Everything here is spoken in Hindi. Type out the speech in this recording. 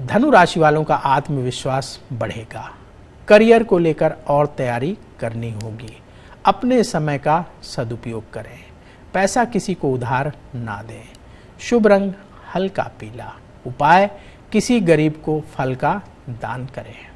धनु राशि वालों का आत्मविश्वास बढ़ेगा करियर को लेकर और तैयारी करनी होगी अपने समय का सदुपयोग करें पैसा किसी को उधार ना दें शुभ रंग हल्का पीला उपाय किसी गरीब को फल का दान करें